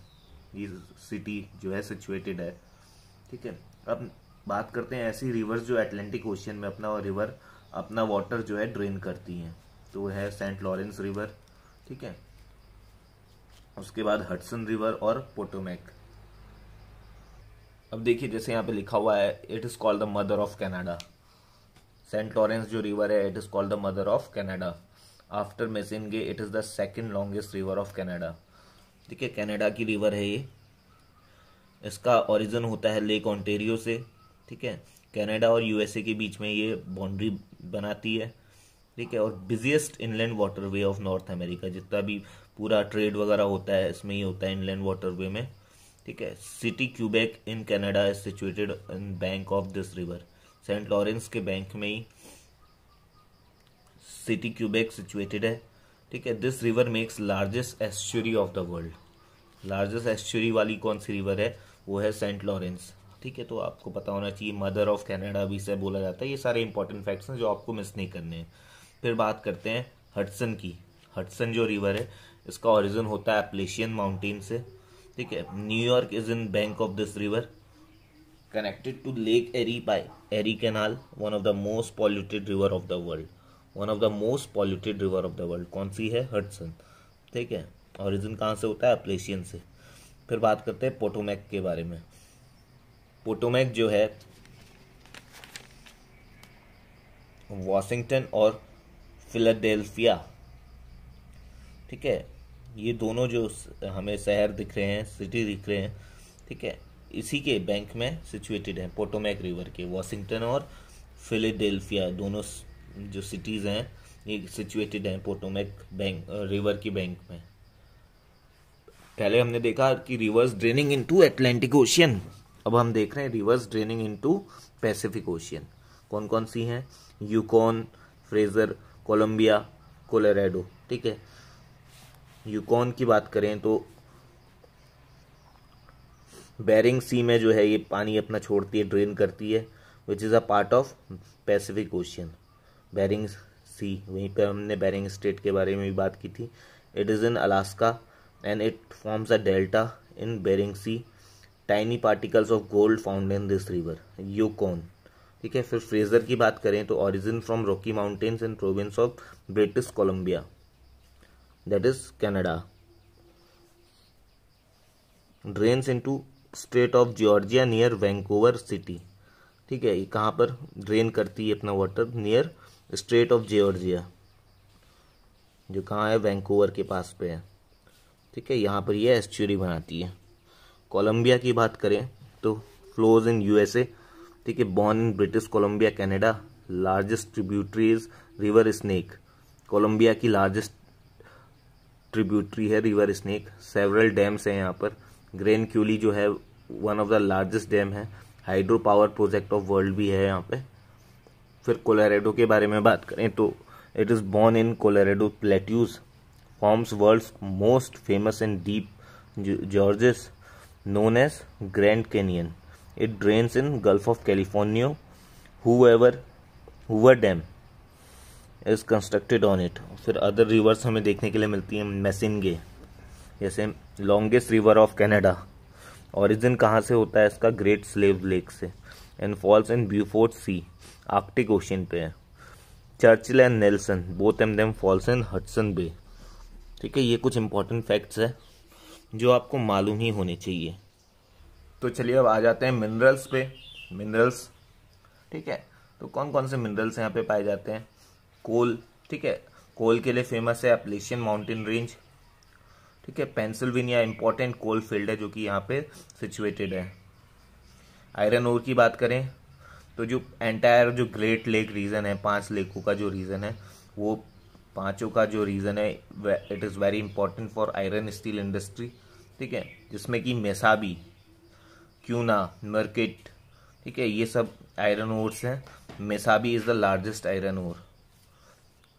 ये सिटी जो है सिचुएटेड है ठीक है अब बात करते हैं ऐसी रिवर्स जो एटलांटिक ओशियन में अपना रिवर अपना वाटर जो है ड्रेन करती हैं तो है सेंट लॉरेंस रिवर ठीक है उसके बाद हडसन रिवर और पोटोमैक अब देखिए जैसे यहाँ पे लिखा हुआ है it is called the mother of Canada Saint Lawrence जो रिवर है it is called the mother of Canada. After Messinge it is the second longest river of Canada ठीक है कनाडा की रिवर है ये इसका ओरिजिन होता है लेक ऑन्टेरियो से ठीक है कनाडा और यूएसए के बीच में ये बाउंड्री बनाती है ठीक है और busiest inland waterway of North America जितना भी पूरा ट्रेड वगैरह होता है इसमें ही होता है इनलैंड वाटरवे में ठीक है city Quebec in Canada is situated in bank of this river Saint Lawrence के बैंक में ही सिटी क्यूबेक सिचुएटेड है ठीक है this river makes largest estuary of the world largest estuary वाली कौन सी रिवर है वो है सेंट लॉरेंस ठीक है तो आपको पता होना चाहिए मदर ऑफ कैनेडा भी से बोला जाता है ये सारे इंपॉर्टेंट फैक्ट्स हैं जो आपको मिस नहीं करने हैं फिर बात करते हैं हटसन की हटसन जो रिवर है इसका ओरिजिन होता है एप्लेशियन माउंटेन से ठीक है New York is in bank of this river connected to Lake Erie by Erie Canal, one of the most polluted river of the world. one of the most polluted river of the world kaun si hai hudson theek hai origin kahan se hota hai appalachian se फिर बात करते हैं पोटोमैक के बारे में पोटोमैक जो है वॉशिंगटन और फिलाडेल्फिया ठीक है ये दोनों जो हमें शहर दिख रहे हैं सिटी दिख रहे हैं ठीक है इसी के बैंक में सिचुएटेड हैं पोटोमैक रिवर के वॉशिंगटन और फिलेडेल्फिया दोनों जो सिटीज़ हैं ये सिचुएटेड हैं पोटोमैक बैंक रिवर की बैंक में पहले हमने देखा कि rivers draining into Atlantic ocean अब हम देख रहे हैं rivers draining into Pacific ocean कौन कौन सी हैं यूकॉन फ्रेजर कोलंबिया कोलोराडो ठीक है यूकॉन की बात करें तो बैरिंग सी में जो है ये पानी अपना छोड़ती है ड्रेन करती है which is a part of Pacific ocean Bering sea वहीं पर हमने बैरिंग स्टेट के बारे में भी बात की थी it is in Alaska and it forms a delta in Bering sea tiny particles of gold found in this river Yukon ठीक है फिर फ्रेजर की बात करें तो origin from Rocky mountains in province of British Columbia that is Canada drains into state of Georgia near Vancouver city ठीक है ये कहाँ पर ड्रेन करती है अपना water near state of Georgia जो कहाँ है वैंकूवर के पास पे है ठीक है यहाँ पर ये एस्चुरी बनाती है कोलंबिया की बात करें तो फ्लोज इन यूएसए ठीक है born in British Columbia Canada largest tributaries river snake Columbia की लार्जेस्ट ट्रिब्यूटरी है रिवर स्नेक सेवरल डैम्स हैं यहाँ पर ग्रेन क्यूली जो है one of the largest dam है hydro power project of world भी है यहाँ पे फिर कोलोरेडो के बारे में बात करें तो it is born in Colorado plateaus forms world most famous and deep gorges known as Grand Canyon it drains in Gulf of California however Hoover dam is constructed on it फिर अदर रिवर्स हमें देखने के लिए मिलती हैं मैसिनगे जैसे longest river of Canada origin कहाँ से होता है इसका ग्रेट स्लेव लेक से and falls in Beaufort sea Arctic ocean पे है Churchill and Nelson both um them falls in Hudson bay ठीक है ये कुछ इंपॉर्टेंट फैक्ट्स है जो आपको मालूम ही होने चाहिए तो चलिए अब आ जाते हैं मिनरल्स पे मिनरल्स ठीक है तो कौन कौन से मिनरल्स यहाँ पे पाए जाते हैं कोल ठीक है कोल के लिए फेमस है अपलेशियन माउंटेन रेंज ठीक है पेंसिल्वेनिया इंपॉर्टेंट कोल फील्ड है जो कि यहाँ पे सिचुएटेड है आयरन ओर की बात करें तो जो एंटायर जो ग्रेट लेक रीजन है पांच लेकों का जो रीजन है वो पांचों का जो रीजन है it is very important for iron steel industry ठीक है जिसमें कि मेसाबी क्यूना मर्किट ठीक है ये सब आयरन ओर्स हैं Mesabi is the largest iron ore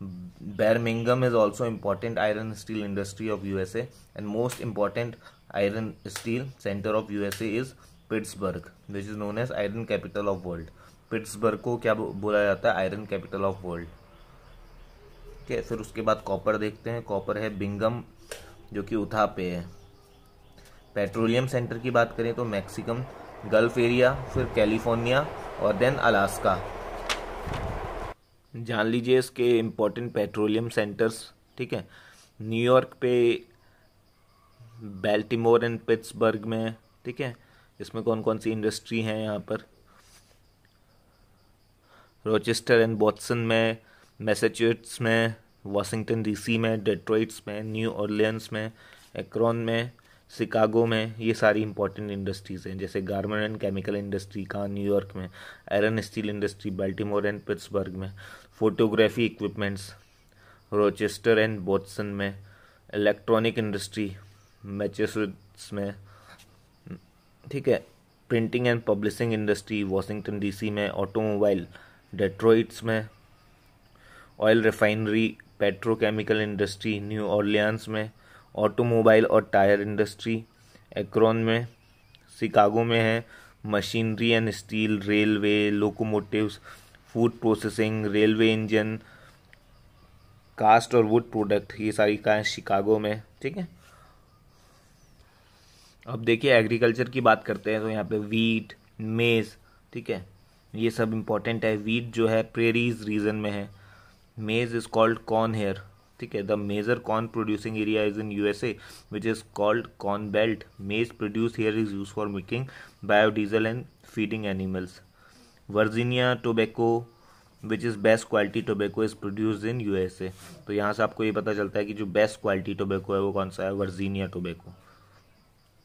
Birmingham is also important iron steel industry of USA and most important iron steel center of USA is Pittsburgh which is known as iron capital of world Pittsburgh को क्या बोला जाता है आयरन कैपिटल ऑफ वर्ल्ड ठीक है फिर उसके बाद कॉपर देखते हैं कॉपर है बिंगम जो कि उठा पे है पेट्रोलियम सेंटर की बात करें तो मैक्सिकम गल्फ एरिया फिर कैलिफोर्निया और देन अलास्का जान लीजिए इसके इम्पोर्टेंट पेट्रोलियम सेंटर्स ठीक है न्यूयॉर्क पे बेल्टीमोर एंड पिट्सबर्ग में ठीक है इसमें कौन कौन सी इंडस्ट्री हैं यहाँ पर रोचेस्टर एंड बॉटसन में मैसेच्यूट्स में वाशिंगटन डीसी में डेट्रॉइट्स में न्यू ऑर्लियंस में एक्रॉन में शिकागो में ये सारी इंपॉर्टेंट इंडस्ट्रीज़ हैं जैसे गारमेंट एंड केमिकल इंडस्ट्री कहाँ न्यूयॉर्क में iron steel industry Baltimore and Pittsburgh में photography equipments Rochester and Boston में इलेक्ट्रॉनिक इंडस्ट्री मैचेसुट्स में ठीक है printing and publishing industry Washington DC में ऑटोमोबाइल डेट्रॉइट्स में oil refinery petrochemical industry New Orleans में ऑटोमोबाइल और टायर इंडस्ट्री एक्रॉन में शिकागो में है machinery and steel railway locomotives food processing railway engine cast और वुड प्रोडक्ट ये सारी कहाँ हैं शिकागो में ठीक है अब देखिए एग्रीकल्चर की बात करते हैं तो यहाँ पे वीट मेज़ ठीक है ये सब इम्पॉर्टेंट है वीट जो है प्रेरीज रीजन में है मेज इज कॉल्ड कॉर्न हेयर ठीक है the major corn producing area is in USA which is called corn belt maize produce here is use for making biodiesel and feeding animals Virginia tobacco which is best quality tobacco is produce in U S A तो यहाँ से आपको ये पता चलता है कि जो बेस्ट क्वालिटी टोबैको है वो कौन सा है वर्जीनिया टोबैको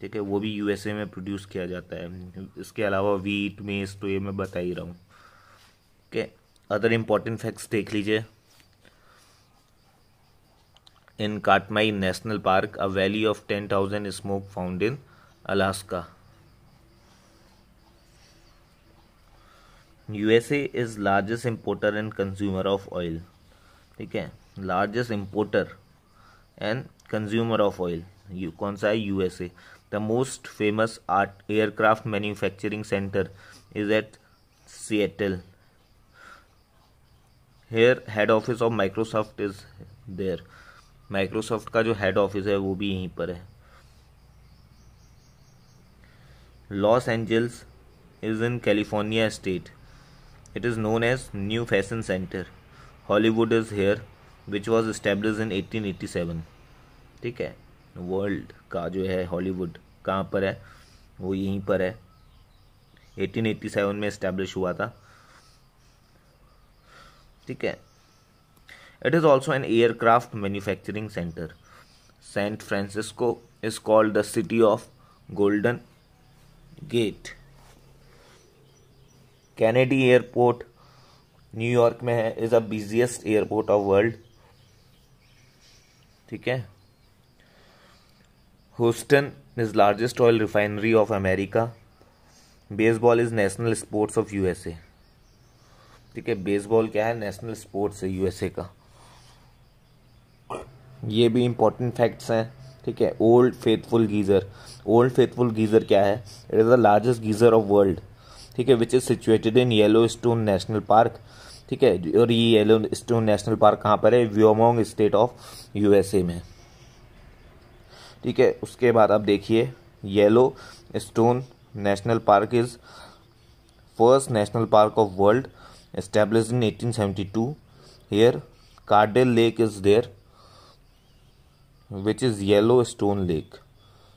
ठीक है वो भी यूएसए में प्रोड्यूस किया जाता है इसके अलावा वीट मेज तो ये मैं बता ही रहा हूँ ओके अदर इम्पॉर्टेंट फैक्ट्स देख लीजिए in Katmai national park a valley of ten thousand smoke found in Alaska USA is largest importer and consumer of oil ठीक है largest importer and consumer of oil कौन सा है USA the most famous art aircraft manufacturing centre is at Seattle here head office of Microsoft is there Microsoft का जो हेड ऑफिस है वो भी यहीं पर है Los Angeles is in California state It is known as New Fashion Center. Hollywood is here, which was established in 1887. ठीक है वर्ल्ड का जो है हॉलीवुड कहाँ पर है वो यहीं पर है 1887 में इस्टेब्लिश हुआ था ठीक है it is also an aircraft manufacturing centre San Francisco is called the city of golden gate Kennedy airport New York में है is a busiest airport of world ठीक है Houston is largest oil refinery of America baseball is national sports of USA ठीक है बेसबॉल क्या है नेशनल स्पोर्ट्स है यूएसए का ये भी इम्पोर्टेंट फैक्ट्स हैं ठीक है old faithful geyser old faithful geyser क्या है it is the largest geyser of world ठीक है which is situated in Yellowstone national park ठीक है और ये येलो स्टोन नेशनल पार्क कहाँ पर है व्योमोंग स्टेट ऑफ यूएसए में ठीक है उसके बाद आप देखिए Yellowstone national park is first national park of world seventy two 1872 कार्डेल lake is there which is Yellowstone lake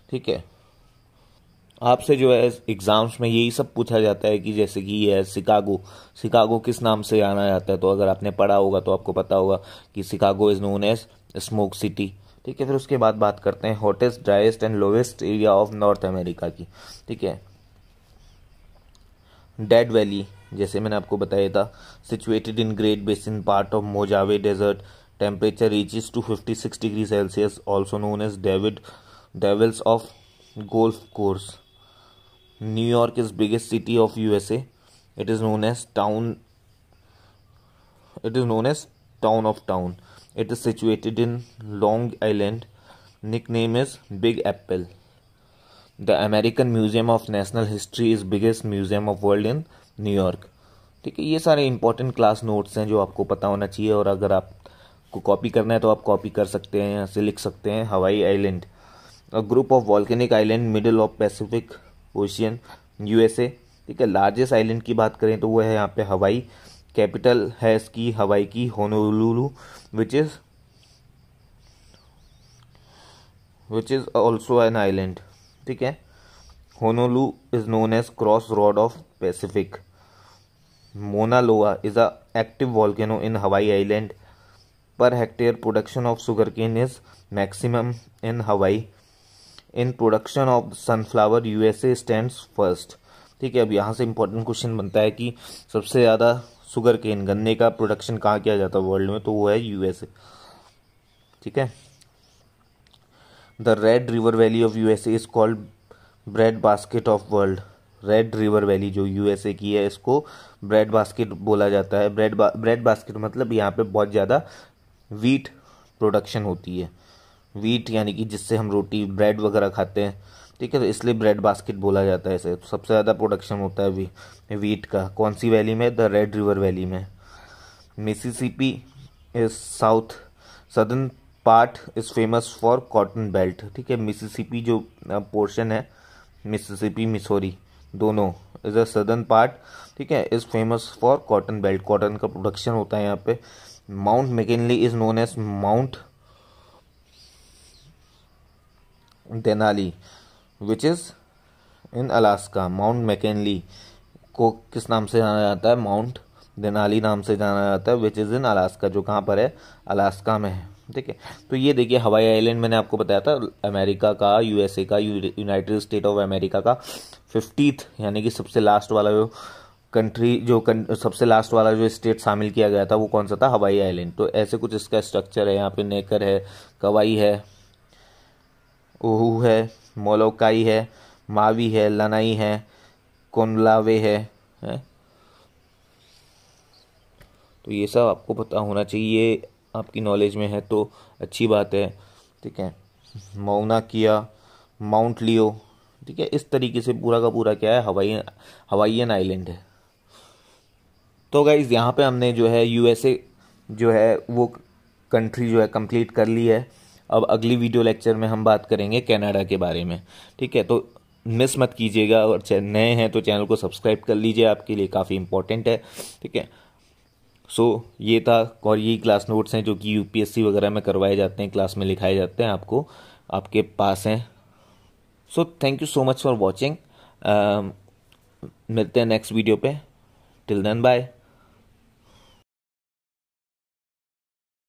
ठीक है आपसे जो है एग्ज़ाम्स में यही सब पूछा जाता है कि जैसे कि ये है शिकागो शिकागो किस नाम से जाना जाता है तो अगर आपने पढ़ा होगा तो आपको पता होगा कि Chicago is known as smoke city ठीक है फिर उसके बाद बात करते हैं hottest driest and lowest area of North America की ठीक है डेड वैली जैसे मैंने आपको बताया था situated in Great Basin part of Mojave desert temperature reaches to fifty six degree Celsius also known as David devils of golf course New York is biggest city of USA. It is known as town. It is known as town of town. It is situated in Long Island. Nickname is Big Apple. The American Museum of National History is biggest museum of world in New York. ठीक है ये सारे इंपॉर्टेंट क्लास नोट्स हैं जो आपको पता होना चाहिए और अगर आपको कॉपी करना है तो आप कॉपी कर सकते हैं यहाँ से लिख सकते हैं Hawaii island a group of volcanic island middle of Pacific ocean USA ठीक है लार्जेस्ट आइलैंड की बात करें तो वो है यहाँ पे हवाई कैपिटल है इसकी हवाई की Honolulu which is which is also an island ठीक है Honolulu is known as cross road of Pacific Mauna Loa is a active volcano in Hawaii island पर hectare production of sugar cane is maximum in Hawaii in production of sunflower USA stands first ठीक है अब यहाँ से इंपॉर्टेंट क्वेश्चन बनता है कि सबसे ज़्यादा शुगर केन गन्ने का प्रोडक्शन कहाँ किया जाता है वर्ल्ड में तो वो है यूएसए ठीक है the red river valley of USA is called bread basket of world red river valley जो यूएसए की है इसको ब्रेड बास्केट बोला जाता है ब्रेड ब्रेड बास्केट मतलब यहाँ पे बहुत ज़्यादा वीट प्रोडक्शन होती है वीट यानी कि जिससे हम रोटी ब्रेड वगैरह खाते हैं ठीक है तो इसलिए ब्रेड बास्केट बोला जाता है इसे तो सबसे ज़्यादा प्रोडक्शन होता है वी, वीट का कौन सी वैली में द रेड रिवर वैली में Mississippi is south southern part is famous for cotton belt ठीक है मिसिसिपी जो पोर्शन है मिसिसिपी मिसोरी दोनों इज अ सदर्न पार्ट ठीक है is famous for cotton belt cotton का प्रोडक्शन होता है यहाँ पे mount McKinley is known as mount Denali which is in Alaska mount McKinley को किस नाम से जाना जाता है माउंट देनाली नाम से जाना जाता है विच इज़ इन अलास्का जो कहाँ पर है अलास्का में है ठीक है तो ये देखिए हवाई आइलैंड मैंने आपको बताया था अमेरिका का यूएसए का यूनाइटेड स्टेट ऑफ अमेरिका का फिफ्टीथ यानी कि सबसे लास्ट वाला जो कंट्री जो कं, सबसे लास्ट वाला जो स्टेट शामिल किया गया था वो कौन सा था हवाई आइलैंड तो ऐसे कुछ इसका स्ट्रक्चर है यहाँ पे नेकर है कवाई है ओहू है मोलोकाई है मावी है लनाई है कोनलावे है, है तो ये सब आपको पता होना चाहिए आपकी नॉलेज में है तो अच्छी बात है ठीक है मौना किया माउंट लियो ठीक है इस तरीके से पूरा का पूरा क्या है हवाई हवाइयन आइलैंड है तो गाइज यहाँ पे हमने जो है यूएसए जो है वो कंट्री जो है कंप्लीट कर ली है अब अगली वीडियो लेक्चर में हम बात करेंगे कनाडा के बारे में ठीक है तो मिस मत कीजिएगा और नए हैं तो चैनल को सब्सक्राइब कर लीजिए आपके लिए काफ़ी इंपॉर्टेंट है ठीक है सो so, ये था और यही क्लास नोट्स हैं जो कि यूपीएससी वगैरह में करवाए जाते हैं क्लास में लिखाए जाते हैं आपको आपके पास हैं so thank you so much for watching मिलते हैं नेक्स्ट वीडियो पे टिल देन बाय